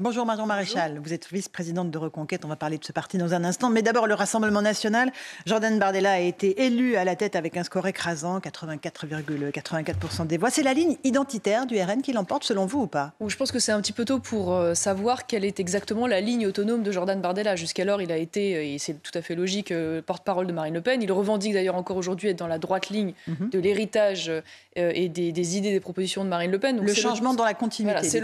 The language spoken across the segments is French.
Bonjour Marion Maréchal, vous êtes vice-présidente de Reconquête, on va parler de ce parti dans un instant, mais d'abord le Rassemblement national. Jordan Bardella a été élu à la tête avec un score écrasant, 84,84% des voix. C'est la ligne identitaire du RN qui l'emporte selon vous ou pas Je pense que c'est un petit peu tôt pour euh, savoir quelle est exactement la ligne autonome de Jordan Bardella. Jusqu'alors, il a été, euh, et c'est tout à fait logique, euh, porte-parole de Marine Le Pen. Il revendique d'ailleurs encore aujourd'hui être dans la droite ligne mhm. de l'héritage et des, idées, des propositions de Marine Le Pen. le changement dans la continuité. c'est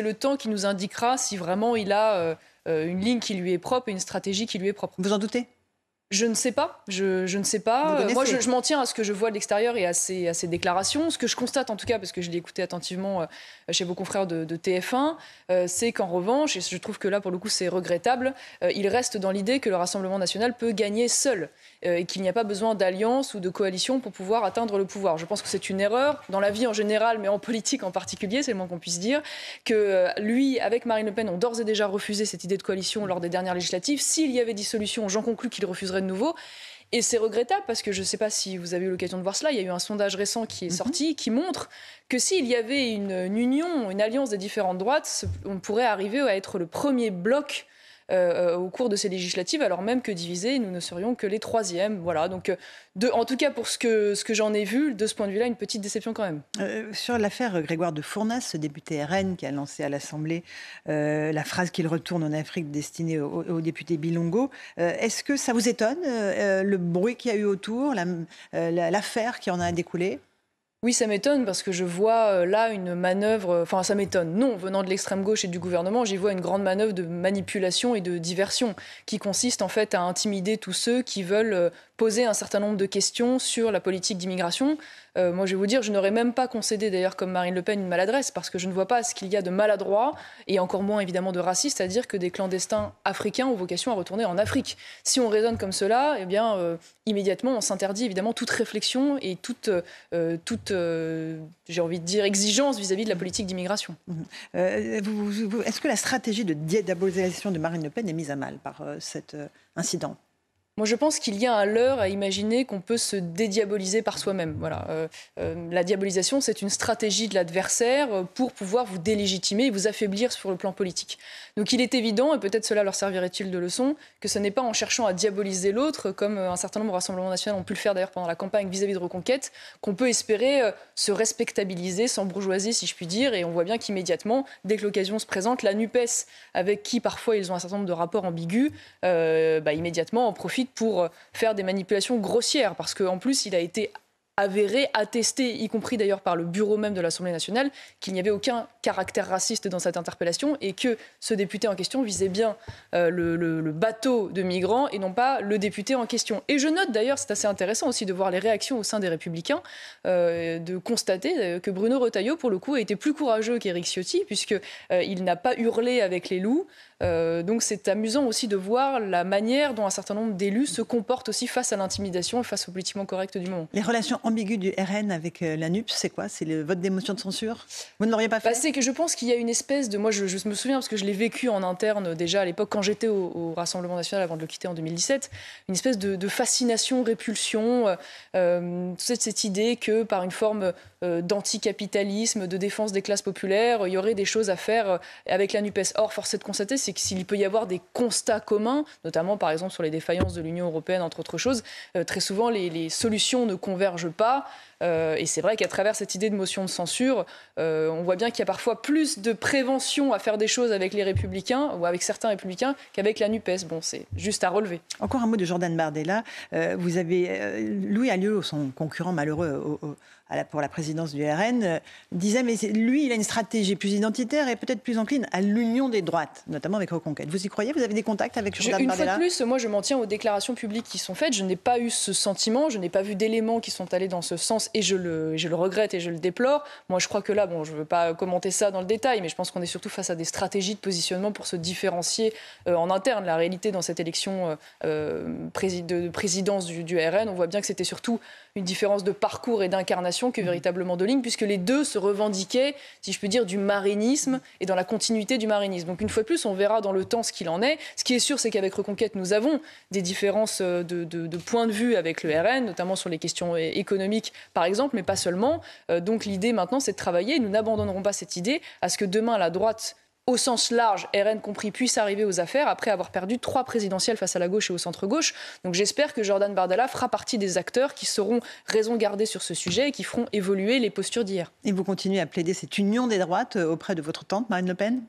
le temps qui nous indique si vraiment il a euh, euh, une ligne qui lui est propre et une stratégie qui lui est propre. Vous en doutez je ne sais pas. Je, ne sais pas. Moi, je, m'en tiens à ce que je vois de l'extérieur et à ces, à déclarations. Ce que je constate, en tout cas, parce que je l'ai écouté attentivement euh, chez vos confrères de, de TF1, euh, c'est qu'en revanche, et je trouve que là, pour le coup, c'est regrettable, euh, il reste dans l'idée que le Rassemblement national peut gagner seul et qu'il n'y a pas besoin d'alliance ou de coalition pour pouvoir atteindre le pouvoir. Je pense que c'est une erreur, dans la vie en général, mais en politique en particulier, c'est le moins qu'on puisse dire, que lui, avec Marine Le Pen, ont d'ores et déjà refusé cette idée de coalition lors des dernières législatives. S'il y avait dissolution, j'en conclus qu'il refuserait nouveau. Et c'est regrettable parce que je ne sais pas si vous avez eu l'occasion de voir cela, il y a eu un sondage récent qui est mhm. sorti qui montre que s'il y avait une, union, une alliance des différentes droites, on pourrait arriver à être le premier bloc euh, au cours de ces législatives, alors même que divisés, nous ne serions que les troisièmes. Voilà, donc euh, en tout cas pour ce que, j'en ai vu, de ce point de vue-là, une petite déception quand même. Euh, sur l'affaire Grégoire de Fournas, ce député RN qui a lancé à l'Assemblée la phrase qu'il retourne en Afrique destinée au, député Bilongo, est-ce que ça vous étonne le bruit qu'il y a eu autour, l'affaire qui en a découlé oui, ça m'étonne parce que je vois euh, là une manœuvre, euh, enfin ça m'étonne, non, venant de l'extrême gauche et du gouvernement, j'y vois une grande manœuvre de manipulation et de diversion qui consiste en fait à intimider tous ceux qui veulent euh, poser un certain nombre de questions sur la politique d'immigration, euh, moi, je vais vous dire, je n'aurais même pas concédé, d'ailleurs, comme Marine Le Pen, une maladresse, parce que je ne vois pas ce qu'il y a de maladroit, et encore moins, évidemment, de raciste, à dire que des clandestins africains ont vocation à retourner en Afrique. Si on raisonne comme cela, eh bien, euh, immédiatement, on s'interdit, évidemment, toute réflexion et toute, euh, j'ai envie de dire, exigence vis-à-vis -vis de la politique d'immigration. Mhm. Est-ce que la stratégie de diabolisation de Marine Le Pen est mise à mal par cet incident moi, je pense qu'il y a un leurre à imaginer qu'on peut se dédiaboliser par soi-même. Voilà. Euh, euh, la diabolisation, c'est une stratégie de l'adversaire euh, pour pouvoir vous délégitimer et vous affaiblir sur le plan politique. Donc, il est évident, et peut-être cela leur servirait-il de leçon, que ce n'est pas en cherchant à diaboliser l'autre, comme un certain nombre de rassemblements nationaux ont pu le faire d'ailleurs pendant la campagne vis-à-vis de Reconquête, qu'on peut espérer se respectabiliser sans bourgeoisie, si je puis dire. Et on voit bien qu'immédiatement, dès que l'occasion se présente, la NUPES, avec qui parfois ils ont un certain nombre de rapports ambigus, bah, immédiatement en profite pour euh, faire des manipulations grossières, parce qu'en plus, il a été avéré, attesté, y compris d'ailleurs par le bureau même de l'Assemblée nationale, qu'il n'y avait aucun caractère raciste dans cette interpellation et que ce député en question visait bien euh, le, bateau de migrants et non pas le député en question. Et je note d'ailleurs, c'est assez intéressant aussi de voir les réactions au sein des Républicains, euh, de constater que Bruno Retailleau, pour le coup, a été plus courageux qu'Éric Ciotti, puisqu'il n'a pas hurlé avec les loups, euh, donc c'est amusant aussi de voir la manière dont un certain nombre d'élus se comportent aussi face à l'intimidation et face au politiquement correct du moment. Les relations ambiguës du RN avec euh, la NUPS, c'est quoi C'est le vote d'émotion de censure Vous ne l'auriez pas bah, fait C'est que je pense qu'il y a une espèce de... Moi, je, me souviens, parce que je l'ai vécu en interne euh, déjà à l'époque, quand j'étais au, Rassemblement national avant de le quitter en 2017, une espèce de, fascination, répulsion, euh, cette, cette idée que par une forme d'anticapitalisme, de défense des classes populaires, il y aurait des choses à faire avec la NUPES. Or, force est de constater, c'est c'est que s'il peut y avoir des constats communs, notamment par exemple sur les défaillances de l'Union européenne, entre autres choses, euh, très souvent les, solutions ne convergent pas. Euh, et c'est vrai qu'à travers cette idée de motion de censure, euh, on voit bien qu'il y a parfois plus de prévention à faire des choses avec les républicains ou avec certains républicains qu'avec la NUPES. Bon, c'est juste à relever. Encore un mot de Jordan Bardella. vous avez. Louis Alliot, son concurrent malheureux au pour la présidence du RN, euh, disait mais lui, il a une stratégie plus identitaire et peut-être plus encline à l'union des droites, notamment avec Reconquête. Vous y croyez Vous avez des contacts avec Jordan Une fois de plus, moi, je m'en tiens aux déclarations publiques qui sont faites. Je n'ai pas eu ce sentiment, je n'ai pas vu d'éléments qui sont allés dans ce sens et je le, le regrette et je le déplore. Moi, je crois que là, bon, je ne veux pas commenter ça dans le détail, mais je pense qu'on est surtout face à des stratégies de positionnement pour se différencier euh, en interne. La réalité dans cette élection euh, euh de présidence du, du RN, on voit bien que c'était surtout une différence de parcours et d'incarnation que mhm. véritablement de ligne, puisque les deux se revendiquaient, si je peux dire, du marinisme et dans la continuité du marinisme. Donc une fois de plus, on verra dans le temps ce qu'il en est. Ce qui est sûr, c'est qu'avec Reconquête, nous avons des différences euh, de, de, de points de vue avec le RN, notamment sur les questions euh, économiques, par exemple, mais pas seulement. Euh, donc l'idée maintenant, c'est de travailler. Nous n'abandonnerons pas cette idée à ce que demain la droite au sens large, RN compris, puisse arriver aux affaires après avoir perdu trois présidentielles face à la gauche et au centre-gauche. Donc j'espère que Jordan Bardella fera partie des acteurs qui seront raison gardée sur ce sujet et qui feront évoluer les postures d'hier. Et vous continuez à plaider cette union des droites euh, auprès de votre tante Marine Le Pen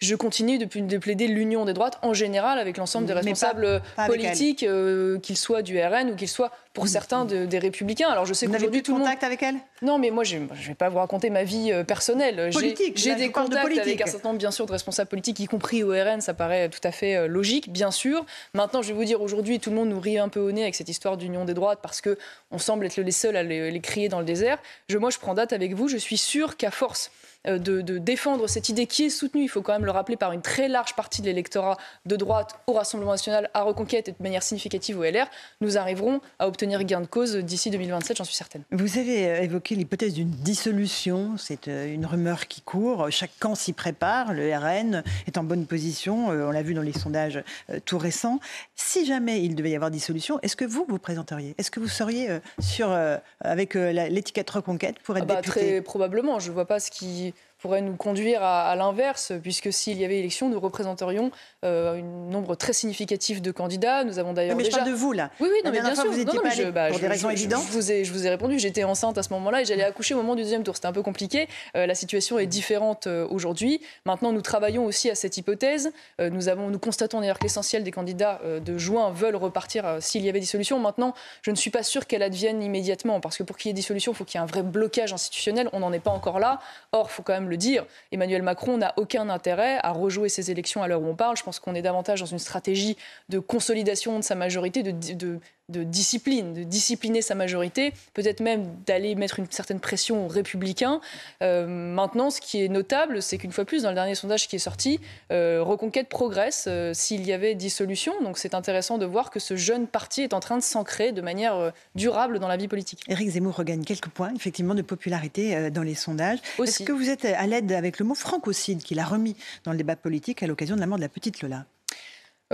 je continue de, plaider l'union des droites en général avec l'ensemble des responsables euh, politiques, euh, qu'ils soient du RN ou qu'ils soient, pour certains, des Républicains. Alors je sais vous tout le monde. contact avec elle non, mais moi, je ne vais pas vous raconter ma vie euh, personnelle. Politique. J'ai des contacts avec un certain nombre, bien sûr, de responsables politiques, y compris au RN. Ça paraît tout à fait euh, logique, bien sûr. Maintenant, je vais vous dire, aujourd'hui, tout le monde nous rit un peu au nez avec cette histoire d'union des droites parce que on semble être les seuls à les, crier dans le désert. Je, moi, je prends date avec vous. Je suis sûr qu'à force euh, de, de, défendre cette idée qui est soutenue, il faut quand même le rappeler, par une très large partie de l'électorat de droite au Rassemblement national, à Reconquête et de manière significative au LR, nous arriverons à obtenir gain de cause d'ici 2027, j'en suis certaine. Vous avez évoqué l'hypothèse d'une dissolution. C'est euh, une rumeur qui court. Chaque camp s'y prépare. Le RN est en bonne position. Euh, on l'a vu dans les sondages euh, tout récents. Si jamais il devait y avoir dissolution, est-ce que vous vous présenteriez Est-ce que vous seriez sur, avec l'étiquette reconquête pour être ah bah, député Très probablement. Je ne vois pas ce qui pourrait nous conduire à, l'inverse, puisque s'il y avait élection, nous représenterions euh, un nombre très significatif de candidats. Nous avons d'ailleurs. Mais déjà... je parle de vous, là. Oui, oui, non, mais bien sûr. Vous non, je, bah, pour je, des raisons évidentes. Je vous, ai, je vous ai répondu. J'étais enceinte à ce moment-là et j'allais ah. accoucher au moment du deuxième tour. C'était un peu compliqué. Euh, la situation est différente euh, aujourd'hui. Maintenant, nous travaillons aussi à cette hypothèse. nous, avons, nous constatons d'ailleurs que l'essentiel des candidats de juin veulent repartir s'il y avait dissolution. Maintenant, je ne suis pas sûre qu'elle advienne immédiatement, parce que pour qu'il y ait dissolution, il faut qu'il y ait un vrai blocage institutionnel. On n'en est pas encore là. Or, il faut quand même le dire, Emmanuel Macron n'a aucun intérêt à rejouer ces élections à l'heure où on parle. Je pense qu'on est davantage dans une stratégie de consolidation de sa majorité, de, de de discipline, de discipliner sa majorité, peut-être même d'aller mettre une certaine pression aux républicains. Euh, maintenant, ce qui est notable, c'est qu'une fois plus, dans le dernier sondage qui est sorti, euh, Reconquête progresse euh, s'il y avait dissolution. Donc c'est intéressant de voir que ce jeune parti est en train de s'ancrer de manière durable dans la vie politique. Éric Zemmour regagne quelques points, effectivement, de popularité dans les sondages. Est-ce que vous êtes à l'aide avec le mot francocide qu'il a remis dans le débat politique à l'occasion de la mort de la petite Lola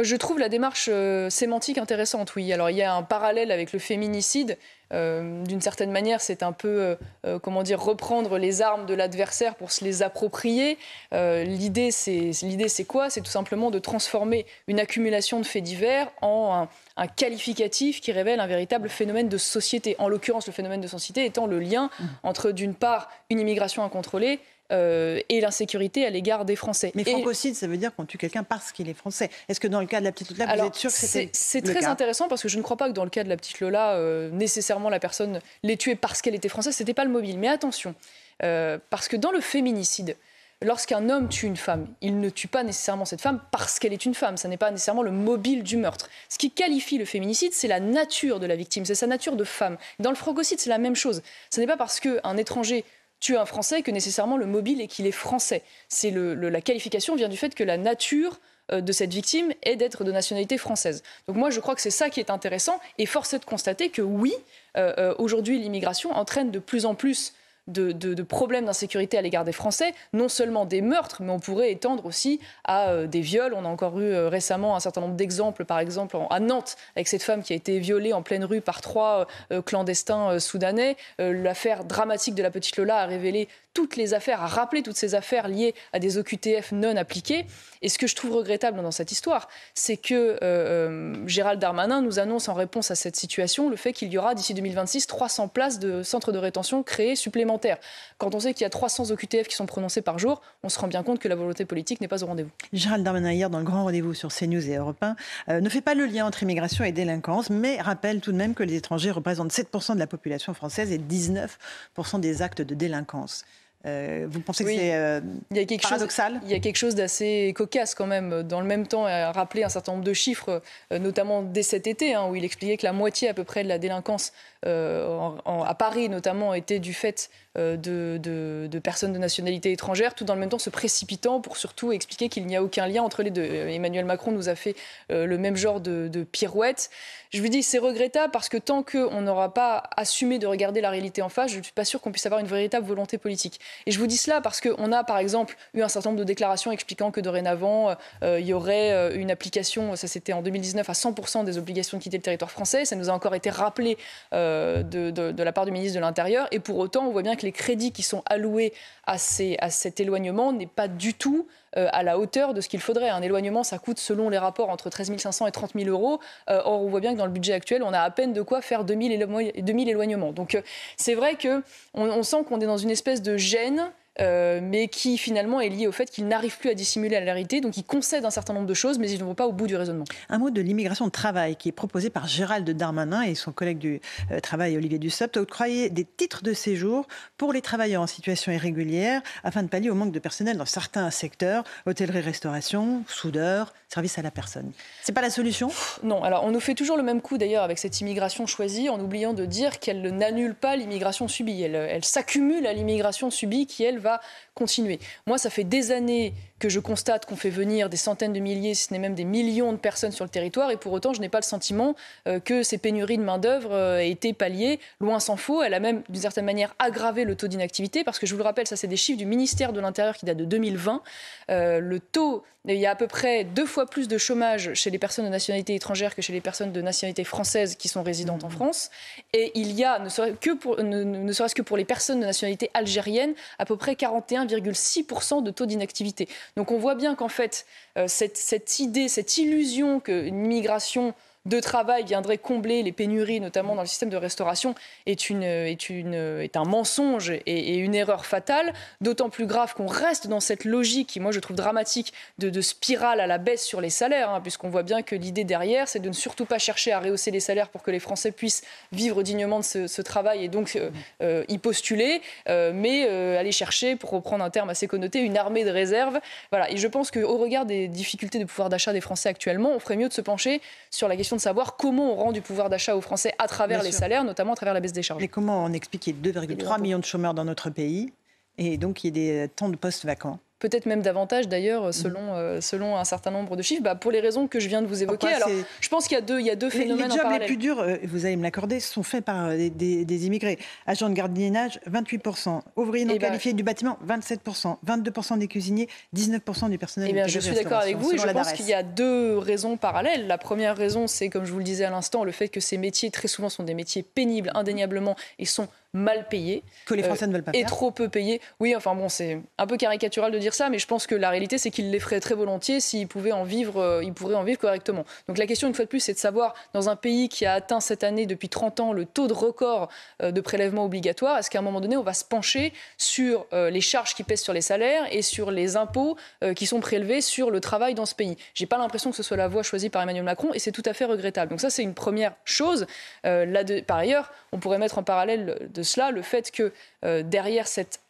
je trouve la démarche euh, sémantique intéressante, oui. Alors il y a un parallèle avec le féminicide. Euh, d'une certaine manière, c'est un peu, euh, comment dire, reprendre les armes de l'adversaire pour se les approprier. L'idée, c'est quoi C'est tout simplement de transformer une accumulation de faits divers en un, un qualificatif qui révèle un véritable phénomène de société. En l'occurrence, le phénomène de société étant le lien mmh. entre, d'une part, une immigration incontrôlée, euh, et l'insécurité à l'égard des Français. Mais francocide, ça veut dire qu'on tue quelqu'un parce qu'il est français. Est-ce que dans le cas de la petite Lola, vous êtes sûr que c'était C'est très intéressant parce que je ne crois pas que dans le cas de la petite Lola, euh, nécessairement la personne l'ait tuée parce qu'elle était française. C'était pas le mobile. Mais attention, euh, parce que dans le féminicide, lorsqu'un homme tue une femme, il ne tue pas nécessairement cette femme parce qu'elle est une femme. ce n'est pas nécessairement le mobile du meurtre. Ce qui qualifie le féminicide, c'est la nature de la victime, c'est sa nature de femme. Dans le francocide, c'est la même chose. Ce n'est pas parce qu'un étranger tuer un Français que nécessairement le mobile est qu'il est français. C'est la qualification vient du fait que la nature euh, de cette victime est d'être de nationalité française. Donc moi, je crois que c'est ça qui est intéressant et force est de constater que oui, euh, euh, aujourd'hui, l'immigration entraîne de plus en plus de, problèmes d'insécurité à l'égard des Français, non seulement des meurtres, mais on pourrait étendre aussi à euh, des viols. On a encore eu euh, récemment un certain nombre d'exemples, par exemple à Nantes, avec cette femme qui a été violée en pleine rue par trois euh, clandestins soudanais. L'affaire dramatique de la petite Lola a révélé toutes les affaires, à rappeler toutes ces affaires liées à des OQTF non appliquées. Et ce que je trouve regrettable dans cette histoire, c'est que euh, euh, Gérald Darmanin nous annonce en réponse à cette situation le fait qu'il y aura d'ici 2026 300 places de centres de rétention créés supplémentaires. Quand on sait qu'il y a 300 OQTF qui sont prononcés par jour, on se rend bien compte que la volonté politique n'est pas au rendez-vous. Gérald Darmanin, hier, dans le grand rendez-vous sur CNews et Europe 1, euh, ne fait pas le lien entre immigration et délinquance, mais rappelle tout de même que les étrangers représentent 7% de la population française et 19% des actes de délinquance. Euh, vous pensez que c'est euh, il y a quelque paradoxal chose, Il y a quelque chose d'assez cocasse quand même, dans le même temps, à rappeler un certain nombre de chiffres, euh, notamment dès cet été, hein, où il expliquait que la moitié à peu près de la délinquance à Paris notamment était du fait euh, de, de, personnes de nationalité étrangère, tout dans le même temps se précipitant pour surtout expliquer qu'il n'y a aucun lien entre les deux. Euh, Emmanuel Macron nous a fait euh, le même genre de, pirouette. Je vous dis, c'est regrettable parce que tant qu'on n'aura pas assumé de regarder la réalité en face, je ne suis pas sûr qu'on puisse avoir une véritable volonté politique. Et je vous dis cela parce qu'on a, par exemple, eu un certain nombre de déclarations expliquant que dorénavant, il y aurait une application, ça c'était en 2019, à 100% des obligations de quitter le territoire français. Ça nous a encore été rappelé de, de la part du ministre de l'Intérieur. Et pour autant, on voit bien que les crédits qui sont alloués à, ces, à cet éloignement n'est pas du tout euh, à la hauteur de ce qu'il faudrait. Un éloignement, ça coûte, selon les rapports, entre 13 500 et 30 000 euros. Euh, or, on voit bien que dans le budget actuel, on a à peine de quoi faire 2 000 éloignements. Donc, euh, c'est vrai qu'on on sent qu'on est dans une espèce de gêne euh, mais qui finalement est lié au fait qu'ils n'arrivent plus à dissimuler la réalité, donc ils concèdent un certain nombre de choses, mais ils ne vont pas au bout du raisonnement. Un mot de l'immigration de travail qui est proposé par Gérald Darmanin et son collègue du euh, travail Olivier Dussopt. croyez des titres de séjour pour les travailleurs en situation irrégulière afin de pallier au manque de personnel dans certains secteurs, hôtellerie, restauration, soudeur, service à la personne. C'est pas la solution Non, alors on nous fait toujours le même coup d'ailleurs avec cette immigration choisie en oubliant de dire qu'elle n'annule pas l'immigration subie, elle, elle s'accumule à l'immigration subie qui elle va continuer. Moi, ça fait des années que je constate qu'on fait venir des centaines de milliers, si ce n'est même des millions de personnes sur le territoire, et pour autant, je n'ai pas le sentiment euh, que ces pénuries de main-d'œuvre euh, aient été palliées. Loin s'en faut, elle a même, d'une certaine manière, aggravé le taux d'inactivité, parce que je vous le rappelle, ça, c'est des chiffres du ministère de l'Intérieur qui datent de 2020. Euh, le taux, il y a à peu près deux fois plus de chômage chez les personnes de nationalité étrangère que chez les personnes de nationalité française qui sont résidentes en mmh. France. Et il y a, ne serait-ce que pour les personnes de nationalité algérienne, à peu près 41,6% de taux d'inactivité. Donc on voit bien qu'en fait, euh, cette, idée, cette illusion qu'une migration de travail viendrait combler les pénuries, notamment dans le système de restauration, est, une, est, une, est un mensonge et, une erreur fatale. D'autant plus grave qu'on reste dans cette logique, qui moi je trouve dramatique, de, de spirale à la baisse sur les salaires, hein, puisqu'on voit bien que l'idée derrière, c'est de ne surtout pas chercher à rehausser les salaires pour que les Français puissent vivre dignement de ce, travail et donc euh, euh, y postuler, euh, mais aller chercher, pour reprendre un terme assez connoté, une armée de réserve. Voilà. Et je pense qu'au regard des difficultés de pouvoir d'achat des Français actuellement, on ferait mieux de se pencher sur la question de savoir comment on rend du pouvoir d'achat aux Français à travers les salaires, notamment à travers la baisse des charges. Mais comment on explique qu'il y ait 2,3 millions de chômeurs dans notre pays et donc il y ait des, tant de postes vacants peut-être même davantage d'ailleurs, mhm. selon, euh, selon un certain nombre de chiffres, bah, pour les raisons que je viens de vous évoquer. Alors, je pense qu'il y a deux, il y a deux phénomènes. Les, jobs les plus durs, euh, vous allez me l'accorder, sont faits par euh, des, immigrés. Agents de gardiennage, 28%. Ouvriers non eh ben, qualifiés du bâtiment, 27%. 22% des cuisiniers, 19% du personnel. Et eh bien, je suis d'accord avec vous et je pense qu'il y a deux raisons parallèles. La première raison, c'est, comme je vous le disais à l'instant, le fait que ces métiers, très souvent, sont des métiers pénibles, indéniablement, et sont mal payés. Que les Français euh, ne veulent pas Et trop peu payés. Oui, enfin bon, c'est un peu caricatural de dire ça, mais je pense que la réalité, c'est qu'ils les feraient très volontiers s'ils pouvaient en vivre, euh, ils pourraient en vivre correctement. Donc la question, une fois de plus, c'est de savoir, dans un pays qui a atteint cette année, depuis 30 ans, le taux de record euh, de prélèvement obligatoire, est-ce qu'à un moment donné, on va se pencher sur les charges qui pèsent sur les salaires et sur les impôts qui sont prélevés sur le travail dans ce pays J'ai pas l'impression que ce soit la voie choisie par Emmanuel Macron, et c'est tout à fait regrettable. Donc ça, c'est une première chose. Là de... par ailleurs, on pourrait mettre en parallèle de cela le fait que euh, derrière cet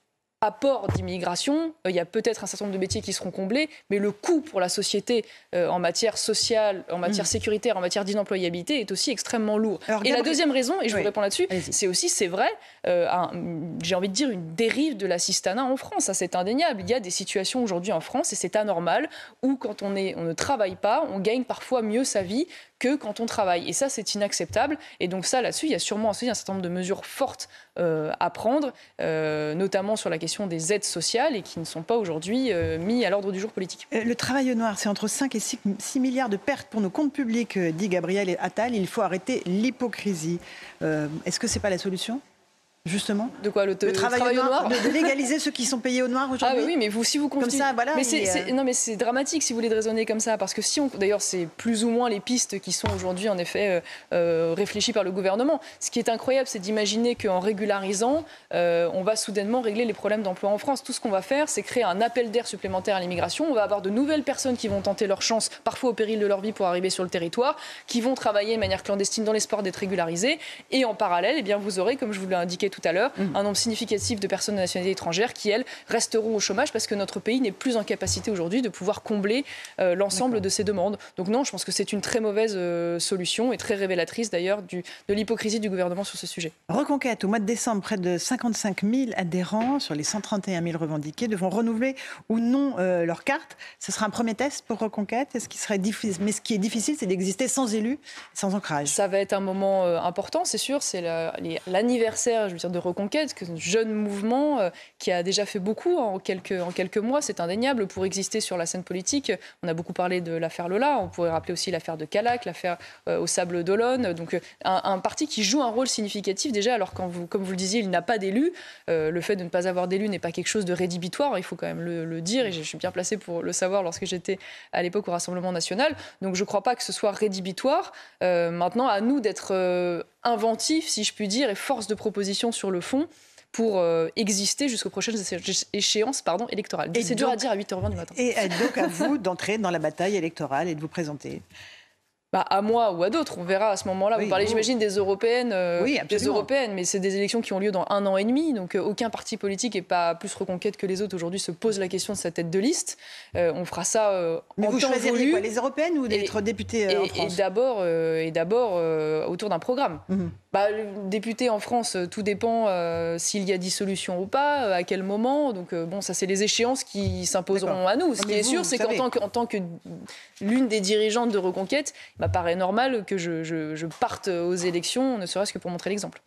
apport d'immigration, euh, il y a peut-être un certain nombre de métiers qui seront comblés, mais le coût pour la société euh, en matière sociale, en matière mm. sécuritaire, en matière d'inemployabilité est aussi extrêmement lourd. et la deuxième raison, et je vous réponds là-dessus, c'est aussi, c'est vrai, j'ai envie de dire une dérive de l'assistanat en France, ça c'est indéniable. Il y a des situations aujourd'hui en France, et c'est anormal, où quand on, est, on ne travaille pas, on gagne parfois mieux sa vie que quand on travaille. Et ça, c'est inacceptable. Et donc ça, là-dessus, il y a sûrement aussi un certain nombre de mesures fortes euh, à prendre, euh, notamment sur la question des aides sociales et qui ne sont pas aujourd'hui mises euh, mis à l'ordre du jour politique. Le travail noir, c'est entre 5 et 6, milliards de pertes pour nos comptes publics, dit Gabriel Attal. Il faut arrêter l'hypocrisie. Est-ce que ce n'est pas la solution Justement. De quoi le, travail, au noir, De, légaliser ceux qui sont payés au noir aujourd'hui. Ah oui, mais vous, si vous continuez. Comme ça, voilà. Mais euh, Non, mais c'est dramatique si vous voulez raisonner comme ça, parce que si on. D'ailleurs, c'est plus ou moins les pistes qui sont aujourd'hui, en effet, euh, euh, réfléchies par le gouvernement. Ce qui est incroyable, c'est d'imaginer qu'en régularisant, on va soudainement régler les problèmes d'emploi en France. Tout ce qu'on va faire, c'est créer un appel d'air supplémentaire à l'immigration. On va avoir de nouvelles personnes qui vont tenter leur chance, parfois au péril de leur vie, pour arriver sur le territoire, qui vont travailler de manière clandestine dans l'espoir d'être régularisées. Et en parallèle, eh bien, vous aurez, comme je vous l'ai indiqué tout à l'heure, mm. un nombre significatif de personnes de nationalité étrangère qui, elles, resteront au chômage parce que notre pays n'est plus en capacité aujourd'hui de pouvoir combler euh, l'ensemble de ces demandes. Donc non, je pense que c'est une très mauvaise euh, solution et très révélatrice d'ailleurs de l'hypocrisie du gouvernement sur ce sujet. Reconquête, au mois de décembre, près de 55 000 adhérents sur les 131 000 revendiqués devront renouveler ou non euh, leur carte. Ce sera un premier test pour Reconquête. Est ce qui serait difficile, mais ce qui est difficile, c'est d'exister sans élus, sans ancrage. Ça va être un moment important, c'est sûr. C'est l'anniversaire, je de reconquête, que jeune mouvement euh, qui a déjà fait beaucoup en quelques, en quelques mois, c'est indéniable, pour exister sur la scène politique. On a beaucoup parlé de l'affaire Lola, on pourrait rappeler aussi l'affaire de Calac, l'affaire euh, au Sable d'Olonne. Donc euh, un, parti qui joue un rôle significatif déjà, alors quand vous, comme vous le disiez, il n'a pas d'élu. le fait de ne pas avoir d'élu n'est pas quelque chose de rédhibitoire, hein, il faut quand même le, dire, et je suis bien placée pour le savoir lorsque j'étais à l'époque au Rassemblement national. Donc je ne crois pas que ce soit rédhibitoire. maintenant, à nous d'être inventif, si je puis dire, et force de proposition sur le fond pour euh, exister jusqu'aux prochaines échéances pardon, électorales. C'est dur à dire à 8h20 du matin. Et donc à vous d'entrer dans la bataille électorale et de vous présenter. Bah, à moi ou à d'autres, on verra à ce moment-là. Vous parlez, j'imagine, des européennes, euh, des européennes, mais c'est des élections qui ont lieu dans un an et demi, donc euh, aucun parti politique n'est pas plus reconquête que les autres aujourd'hui se pose la question de sa tête de liste. Euh, on fera ça mais en vous temps voulu. Quoi, les européennes ou d'être député en France Et d'abord, et d'abord autour d'un programme. Mhm bah, député en France, euh, tout dépend euh, s'il y a dissolution ou pas, euh, à quel moment. Donc, bon, ça, c'est les échéances qui s'imposeront à nous. Ce qui est sûr, c'est qu'en tant que, l'une des dirigeantes de Reconquête, il bah, m'apparaît normal que je parte aux élections, ne serait-ce que pour montrer l'exemple.